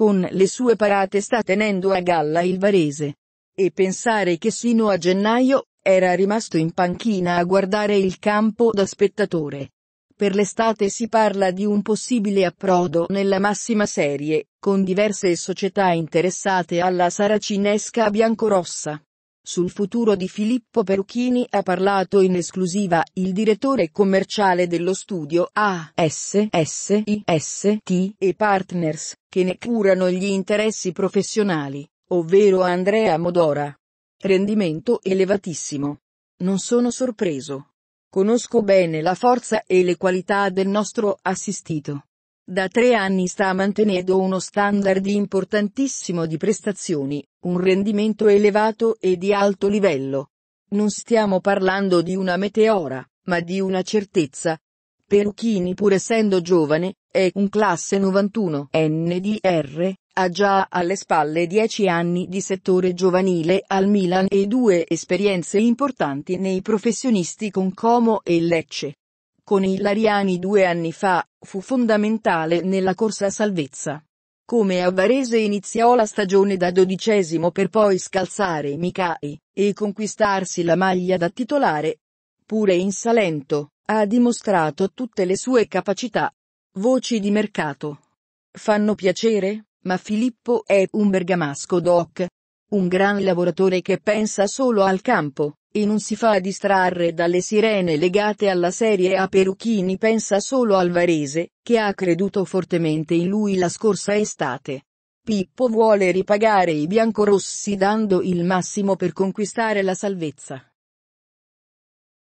Con le sue parate sta tenendo a galla il Varese. E pensare che sino a gennaio, era rimasto in panchina a guardare il campo da spettatore. Per l'estate si parla di un possibile approdo nella massima serie, con diverse società interessate alla saracinesca biancorossa. Sul futuro di Filippo Peruchini ha parlato in esclusiva il direttore commerciale dello studio ASSIST e Partners, che ne curano gli interessi professionali, ovvero Andrea Modora. Rendimento elevatissimo. Non sono sorpreso. Conosco bene la forza e le qualità del nostro assistito. Da tre anni sta mantenendo uno standard importantissimo di prestazioni, un rendimento elevato e di alto livello. Non stiamo parlando di una meteora, ma di una certezza. Peruchini pur essendo giovane, è un classe 91 NDR, ha già alle spalle 10 anni di settore giovanile al Milan e due esperienze importanti nei professionisti con Como e Lecce con i Lariani due anni fa, fu fondamentale nella corsa a salvezza. Come a Varese iniziò la stagione da dodicesimo per poi scalzare Micai, e conquistarsi la maglia da titolare. Pure in Salento, ha dimostrato tutte le sue capacità. Voci di mercato. Fanno piacere, ma Filippo è un bergamasco doc. Un gran lavoratore che pensa solo al campo, e non si fa distrarre dalle sirene legate alla Serie A Peruchini pensa solo al Varese, che ha creduto fortemente in lui la scorsa estate. Pippo vuole ripagare i biancorossi dando il massimo per conquistare la salvezza.